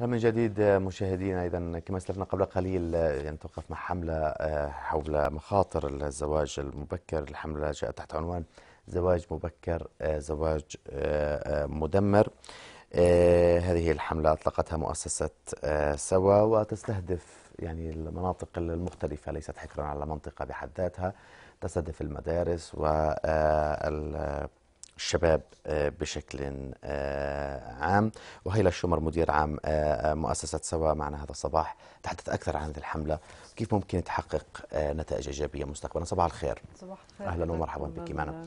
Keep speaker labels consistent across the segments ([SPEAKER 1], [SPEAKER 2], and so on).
[SPEAKER 1] من جديد مشاهدينا اذا كما اسلفنا قبل قليل يعني توقف مع حمله آه، حول مخاطر الزواج المبكر، الحمله جاءت تحت عنوان زواج مبكر آه، زواج آه، مدمر. هذه الحمله اطلقتها مؤسسه سوا وتستهدف يعني المناطق المختلفه ليست حكرا على منطقه بحد ذاتها، تستهدف المدارس وال الشباب آه، بشكل آه، عام وهيلا الشمر مدير عام آه، مؤسسة سوا معنا هذا الصباح تحدث أكثر عن هذه الحملة كيف ممكن تحقق نتائج إيجابية مستقبلا صباح الخير صباح الخير أهلا ومرحبا بك معنا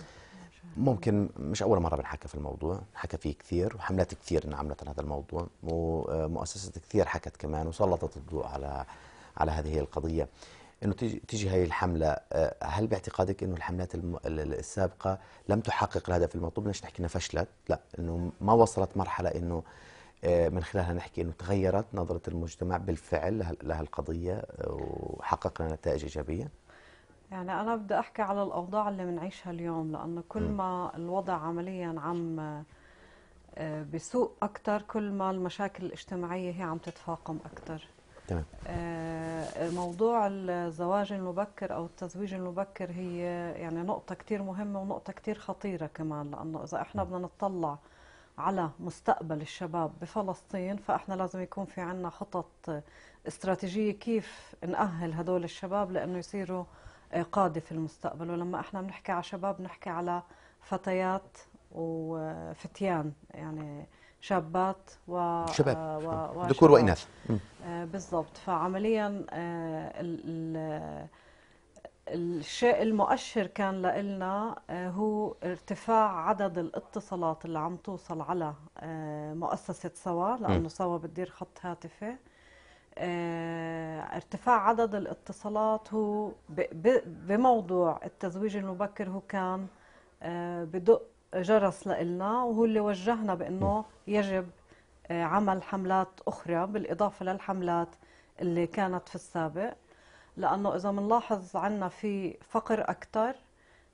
[SPEAKER 1] ممكن مش أول مرة بنحكى في الموضوع حكى فيه كثير وحملات كثير انعملت عن هذا الموضوع ومؤسسة كثير حكت كمان وسلطت الضوء على على هذه القضية انه تيجي تيجي هي الحمله آه، هل باعتقادك انه الحملات السابقه لم تحقق الهدف المطلوب بدناش نحكي انها فشلت لا انه ما وصلت مرحله انه آه، من خلالها نحكي انه تغيرت نظره المجتمع بالفعل لهالقضيه آه، وحققنا نتائج ايجابيه
[SPEAKER 2] يعني انا بدي احكي على الاوضاع اللي بنعيشها اليوم لانه كل ما الوضع عمليا عم بسوء اكثر كل ما المشاكل الاجتماعيه هي عم تتفاقم اكثر تمام آه، موضوع الزواج المبكر او التزويج المبكر هي يعني نقطه كثير مهمه ونقطه كثير خطيره كمان لانه اذا احنا نعم. بدنا نطلع على مستقبل الشباب بفلسطين فاحنا لازم يكون في عنا خطط استراتيجيه كيف نأهل هدول الشباب لانه يصيروا آه، قاده في المستقبل ولما احنا بنحكي على شباب بنحكي على فتيات وفتيان يعني شابات و شباب ذكور آه، واناث آه، بالضبط فعمليا آه، الشيء المؤشر كان لنا هو ارتفاع عدد الاتصالات اللي عم توصل على مؤسسة سوا لأنه سوا بتدير خط هاتفي ارتفاع عدد الاتصالات هو بموضوع التزويج المبكر هو كان بدق جرس لنا وهو اللي وجهنا بأنه يجب آه، عمل حملات أخرى بالإضافة للحملات اللي كانت في السابق لأنه إذا بنلاحظ عنا في فقر أكثر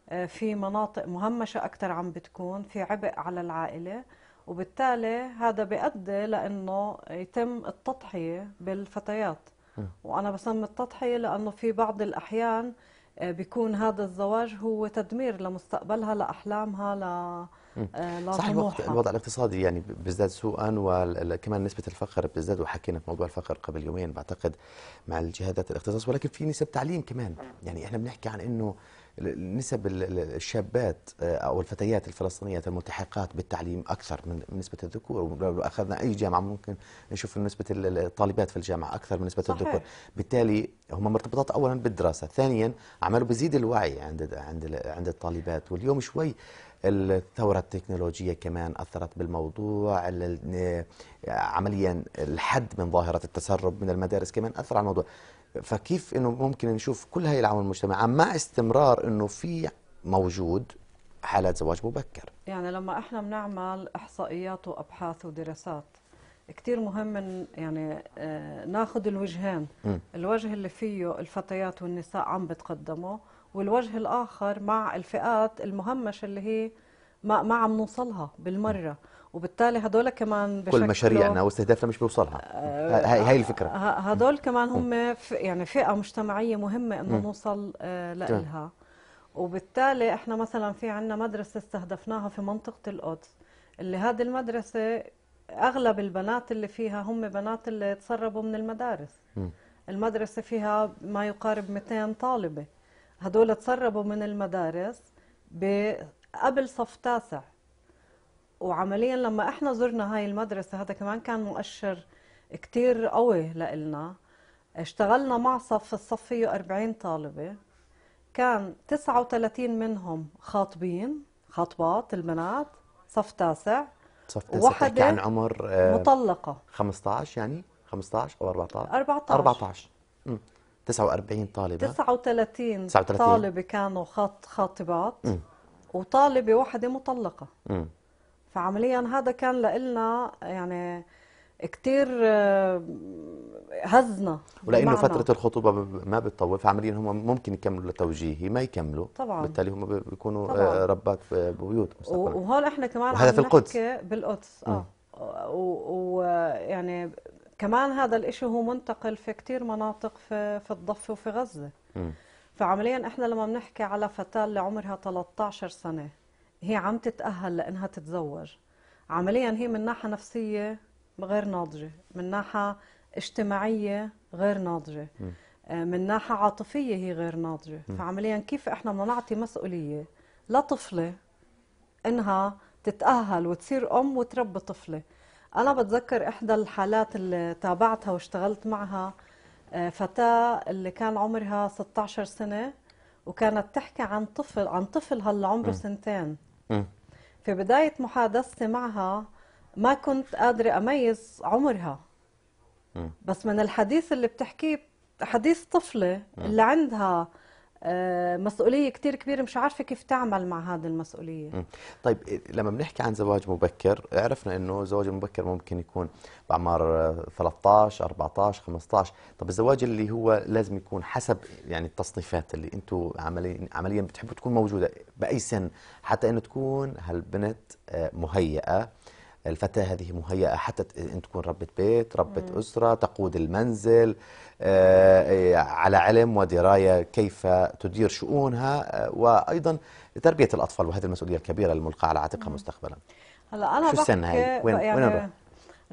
[SPEAKER 2] آه، في مناطق مهمشة أكثر عم بتكون في عبء على العائلة وبالتالي هذا بيؤدي لأنه يتم التضحية بالفتيات وأنا بسمي التضحية لأنه في بعض الأحيان آه، بيكون هذا الزواج هو تدمير لمستقبلها لاحلامها ل آه، صح الوضع, الوضع
[SPEAKER 1] الاقتصادي يعني بيزداد سوءا وكمان نسبه الفقر بتزداد وحكينا في موضوع الفقر قبل يومين بعتقد مع الجهات الاختصاص ولكن في نسب تعليم كمان يعني احنا بنحكي عن انه نسب الشابات آه، او الفتيات الفلسطينيات الملتحقات بالتعليم اكثر من نسبه الذكور ولو اخذنا اي جامعه ممكن نشوف نسبه الطالبات في الجامعه اكثر من نسبه صحيح. الذكور بالتالي هم مرتبطات اولا بالدراسه ثانيا عملوا بزيد الوعي عند عند عند الطالبات واليوم شوي الثورة التكنولوجية كمان أثرت بالموضوع عمليا الحد من ظاهرة التسرب من المدارس كمان أثر على الموضوع فكيف انه ممكن نشوف كل هاي العوامل المجتمعيه مع استمرار انه في موجود حالات زواج مبكر
[SPEAKER 2] يعني لما احنا بنعمل احصائيات وابحاث ودراسات كثير مهم ان يعني آه ناخذ الوجهين م. الوجه اللي فيه الفتيات والنساء عم بتقدموا والوجه الاخر مع الفئات المهمشه اللي هي ما ما عم نوصلها بالمره وبالتالي هدول كمان بشكل كل مشاريعنا
[SPEAKER 1] واستهدافنا مش بيوصلها آه، هاي, هاي الفكره
[SPEAKER 2] هدول كمان هم يعني فئه مجتمعيه مهمه انه نوصل آه، لها وبالتالي احنا مثلا في عندنا مدرسه استهدفناها في منطقه القدس اللي هذه المدرسه اغلب البنات اللي فيها هم بنات اللي تسربوا من المدارس المدرسه فيها ما يقارب 200 طالبه هدول تسربوا من المدارس قبل صف تاسع وعمليا لما احنا زرنا هاي المدرسة هذا كمان كان مؤشر كتير قوي لإلنا اشتغلنا مع صف الصف فيه 40 طالبة كان 39 منهم خاطبين خاطبات البنات صف تاسع
[SPEAKER 1] صف تاسع وحدة عن عمر آه، مطلقة 15 يعني 15 او 14 14 14 امم 49 طالبة
[SPEAKER 2] 39 39 طالبة كانوا خاطبات م. وطالبه وحده مطلقه فعمليا هذا كان لنا يعني كتير آه، هزنا ولانه فتره
[SPEAKER 1] الخطوبه ما بتطول فعمليا هم ممكن يكملوا لتوجيهي ما يكملوا طبعا بالتالي هم بيكونوا آه، طبعاً. ربات ببيوت مستقبل
[SPEAKER 2] وهون احنا كمان وهذا في القدس بالقدس اه ويعني كمان هذا الإشي هو منتقل في كتير مناطق في, في الضفه وفي غزه م. فعمليا احنا لما بنحكي على فتاه اللي عمرها 13 سنه هي عم تتاهل لانها تتزوج عمليا هي من ناحيه نفسيه غير ناضجه من ناحيه اجتماعيه غير ناضجه آه، من ناحيه عاطفيه هي غير ناضجه فعمليا كيف احنا بدنا نعطي مسؤوليه لطفله انها تتاهل وتصير ام وتربي طفله انا بتذكر احدى الحالات اللي تابعتها واشتغلت معها فتاة اللي كان عمرها 16 سنة وكانت تحكي عن طفل عن طفل هلا عمره م. سنتين م. في بداية محادثتي معها ما كنت قادرة أميز عمرها م. بس من الحديث اللي بتحكيه حديث طفلة اللي عندها آه، مسؤوليه كثير كبيره مش عارفه كيف تعمل مع هذه المسؤوليه
[SPEAKER 1] طيب لما بنحكي عن زواج مبكر عرفنا انه الزواج المبكر ممكن يكون باعمار 13 14 15 طب الزواج اللي هو لازم يكون حسب يعني التصنيفات اللي انتم عمليا عمليا بتحبوا تكون موجوده باي سن حتى انه تكون هالبنت آه، مهيئه الفتاة هذه مهيئة حتى أن تكون ربة بيت ربة مم. أسرة تقود المنزل آه، إيه، على علم ودراية كيف تدير شؤونها آه، وأيضا تربية الأطفال وهذه المسؤولية الكبيرة الملقاة على عاتقها مستقبلا هلا أنا شو السنة هاي؟ وين, يعني وين نروح؟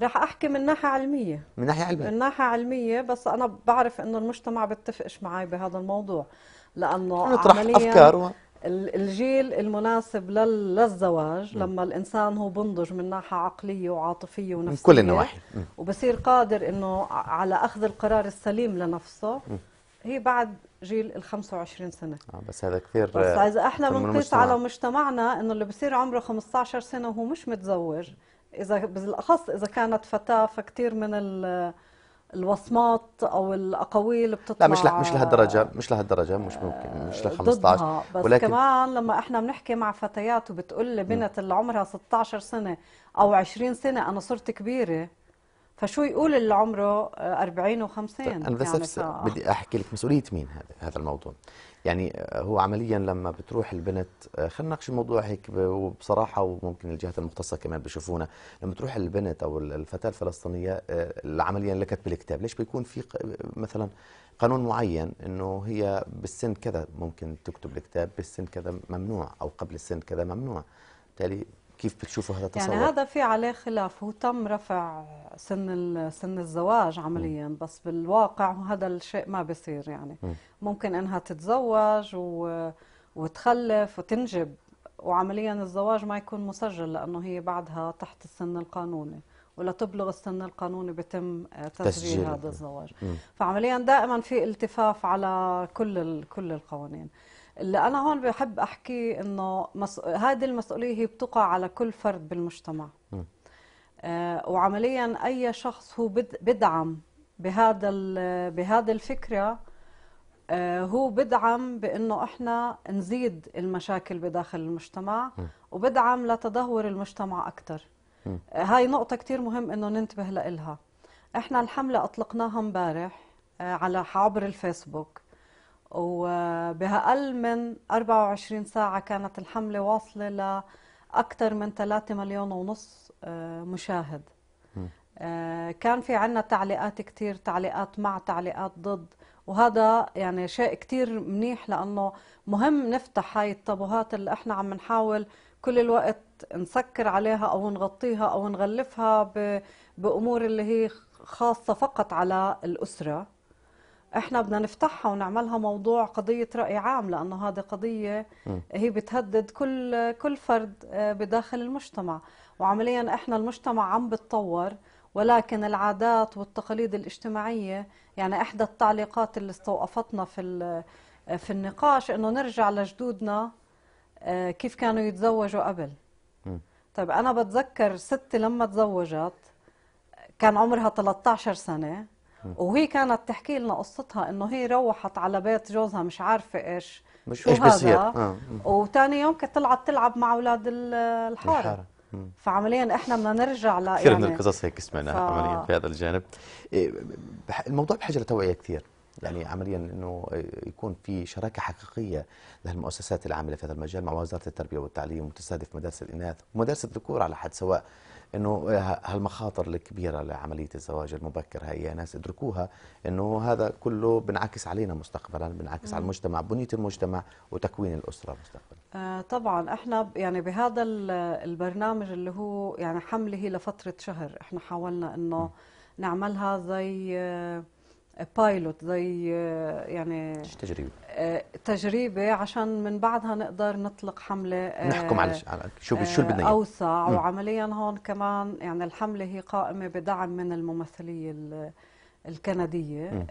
[SPEAKER 2] رح احكي من ناحيه علميه من ناحيه علميه من ناحيه علميه بس انا بعرف انه المجتمع بتفقش معي بهذا الموضوع لانه نطرح عمليا افكار و... الجيل المناسب للزواج لما الانسان هو بنضج من ناحيه عقليه وعاطفيه ونفسيه من كل النواحي وبصير قادر انه على اخذ القرار السليم لنفسه هي بعد جيل ال 25 سنه
[SPEAKER 1] آه بس هذا كثير بس آه، اذا احنا بنقيس على
[SPEAKER 2] مجتمعنا انه اللي بصير عمره 15 سنه وهو مش متزوج اذا بالاخص اذا كانت فتاه فكثير من ال الوصمات او الاقاويل اللي بتطلع لا مش لح مش لهالدرجه
[SPEAKER 1] مش لهالدرجه مش ممكن مش ل 15 بس ولكن كمان
[SPEAKER 2] لما احنا بنحكي مع فتيات وبتقول لي بنت اللي عمرها 16 سنه او 20 سنه انا صرت كبيره فشو يقول اللي عمره 40 و50 انا بس يعني بدي
[SPEAKER 1] احكي لك مسؤوليه مين هذا هذا الموضوع يعني آه، هو عمليا لما بتروح البنت آه، خلينا نناقش الموضوع هيك وبصراحه وممكن الجهات المختصه كمان بشوفونا لما تروح البنت او الفتاه الفلسطينيه اللي آه، عمليا لكت بالكتاب ليش بيكون في مثلا قانون معين انه هي بالسن كذا ممكن تكتب الكتاب بالسن كذا ممنوع او قبل السن كذا ممنوع بالتالي كيف بتشوفوا هذا يعني التصور؟ يعني هذا
[SPEAKER 2] في عليه خلاف هو تم رفع سن سن الزواج عمليا م. بس بالواقع هذا الشيء ما بيصير يعني م. ممكن انها تتزوج و... وتخلف وتنجب وعمليا الزواج ما يكون مسجل لانه هي بعدها تحت السن القانوني م. ولا تبلغ السن القانوني بتم آه، تسجيل هذا الزواج فعمليا دائما في التفاف على كل كل القوانين اللي انا هون بحب احكي انه مس... هذه المسؤوليه هي بتقع على كل فرد بالمجتمع م. آه، وعمليا اي شخص هو بدعم بهذا بهذه الفكره آه، هو بدعم بانه احنا نزيد المشاكل بداخل المجتمع وبدعم لتدهور المجتمع اكثر هاي نقطة كتير مهم انه ننتبه لإلها احنا الحملة اطلقناها امبارح آه، على عبر الفيسبوك وبأقل من 24 ساعة كانت الحملة واصلة لأكثر من 3 مليون ونص آه، مشاهد آه، كان في عنا تعليقات كتير تعليقات مع تعليقات ضد وهذا يعني شيء كتير منيح لأنه مهم نفتح هاي التابوهات اللي احنا عم نحاول كل الوقت نسكر عليها او نغطيها او نغلفها بامور اللي هي خاصه فقط على الاسره احنا بدنا نفتحها ونعملها موضوع قضيه راي عام لانه هذه قضيه هي بتهدد كل كل فرد آه، بداخل المجتمع وعمليا احنا المجتمع عم بتطور ولكن العادات والتقاليد الاجتماعيه يعني احدى التعليقات اللي استوقفتنا في في النقاش انه نرجع لجدودنا آه، كيف كانوا يتزوجوا قبل طيب انا بتذكر ستي لما تزوجت كان عمرها 13 سنه وهي كانت تحكي لنا قصتها انه هي روحت على بيت جوزها مش عارفه ايش مش ايش بصير آه. وثاني يوم كانت طلعت تلعب مع اولاد الحاره, الحارة. فعمليا احنا بدنا نرجع ل كثير يعني من القصص هيك سمعناها ف... عمليا في
[SPEAKER 1] هذا الجانب إيه، الموضوع بحاجه لتوعيه كثير يعني عمليا انه يكون في شراكه حقيقيه للمؤسسات العامله في هذا المجال مع وزاره التربيه والتعليم وتستهدف مدارس الاناث ومدارس الذكور على حد سواء انه هالمخاطر الكبيره لعمليه الزواج المبكر هي يا ناس ادركوها انه هذا كله بنعكس علينا مستقبلا بنعكس على المجتمع بنيه المجتمع وتكوين الاسره مستقبلا
[SPEAKER 2] آه، طبعا احنا يعني بهذا البرنامج اللي هو يعني حمله لفتره شهر احنا حاولنا انه نعملها زي آه، بايلوت زي uh, يعني تجربه تجربه uh, عشان من بعدها نقدر نطلق حمله uh, نحكم على شو شو بدنا اوسع وعمليا هون كمان يعني الحمله هي قائمه بدعم من الممثليه الكنديه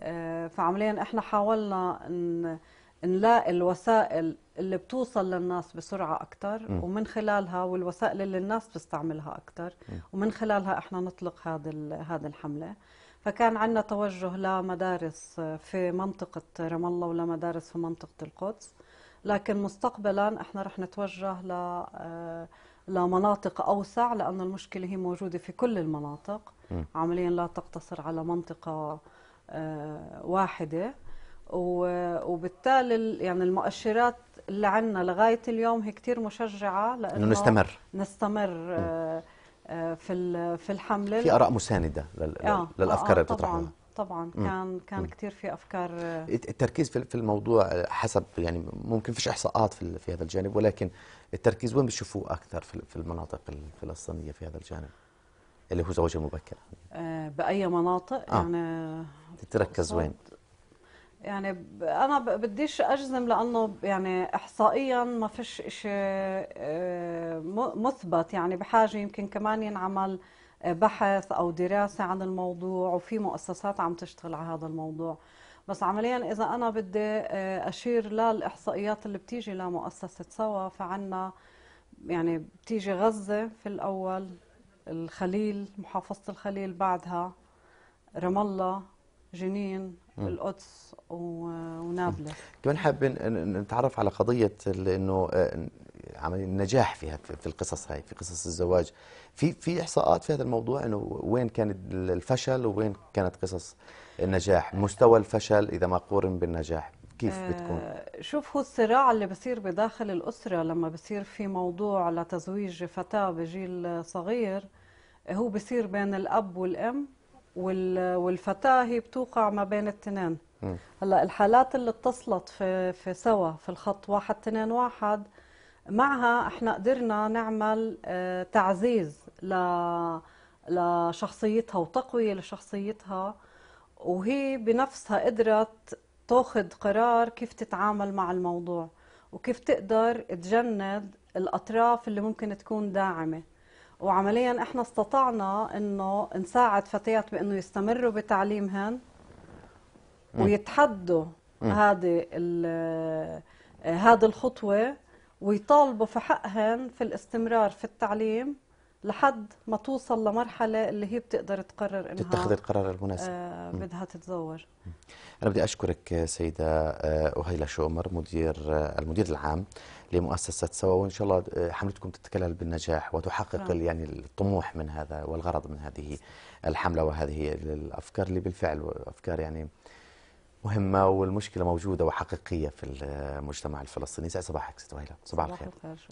[SPEAKER 2] فعمليا احنا حاولنا ان نلاقي الوسائل اللي بتوصل للناس بسرعة أكثر ومن خلالها والوسائل اللي الناس بتستعملها أكثر ومن خلالها إحنا نطلق هذا هذه الحملة فكان عندنا توجه لمدارس في منطقة رام الله ولمدارس في منطقة القدس لكن مستقبلا احنا رح نتوجه ل آه، لمناطق أوسع لأن المشكلة هي موجودة في كل المناطق عمليا لا تقتصر على منطقة آه، واحدة وبالتالي يعني المؤشرات اللي عندنا لغاية اليوم هي كثير مشجعة لأنه نستمر نستمر في في الحمله في اراء
[SPEAKER 1] مسانده آه، آه، للافكار آه اللي بتطرحها
[SPEAKER 2] طبعا طبعا كان كان كثير في افكار آه،
[SPEAKER 1] التركيز في الموضوع حسب يعني ممكن فيش احصاءات في, في هذا الجانب ولكن التركيز وين بتشوفوه اكثر في المناطق الفلسطينيه في هذا الجانب اللي هو زواج مبكر
[SPEAKER 2] آه باي مناطق
[SPEAKER 1] آه. يعني تتركز وين
[SPEAKER 2] يعني انا بديش اجزم لانه يعني احصائيا ما فيش شيء آه، مثبت يعني بحاجه يمكن كمان ينعمل آه، بحث او دراسه عن الموضوع وفي مؤسسات عم تشتغل على هذا الموضوع بس عمليا اذا انا بدي آه، اشير للاحصائيات اللي بتيجي لمؤسسه سوا فعنا يعني بتيجي غزه في الاول الخليل محافظه الخليل بعدها رام الله جنين القدس ونابلس
[SPEAKER 1] كمان حابين نتعرف على قضيه انه آه، عمل النجاح فيها في القصص هاي في قصص الزواج في في احصاءات في هذا الموضوع انه وين كان الفشل ووين كانت قصص النجاح مستوى الفشل اذا ما قورن بالنجاح كيف آه، بتكون
[SPEAKER 2] شوف هو الصراع اللي بصير بداخل الاسره لما بصير في موضوع لتزويج فتاه بجيل صغير هو بصير بين الاب والام والفتاه هي بتوقع ما بين التنين هلا الحالات اللي اتصلت في في سوا في الخط واحد تنين واحد معها احنا قدرنا نعمل آه، تعزيز ل لشخصيتها وتقويه لشخصيتها وهي بنفسها قدرت تاخذ قرار كيف تتعامل مع الموضوع وكيف تقدر تجند الاطراف اللي ممكن تكون داعمه وعمليا احنا استطعنا انه نساعد فتيات بانه يستمروا بتعليمهن ويتحدوا هذه هذه الخطوه ويطالبوا في حقهن في الاستمرار في التعليم لحد ما توصل لمرحله اللي هي بتقدر تقرر انها تتخذ القرار المناسب آه بدها تتزوج
[SPEAKER 1] انا بدي اشكرك سيده آه، اهيله شومر مدير آه، المدير العام لمؤسسه سوا وان شاء الله آه، حملتكم تتكلل بالنجاح وتحقق يعني الطموح من هذا والغرض من هذه الحمله وهذه الافكار اللي بالفعل افكار يعني مهمة والمشكلة موجودة وحقيقية في المجتمع الفلسطيني سعد صباحك ست وهيلا صباح
[SPEAKER 2] الخير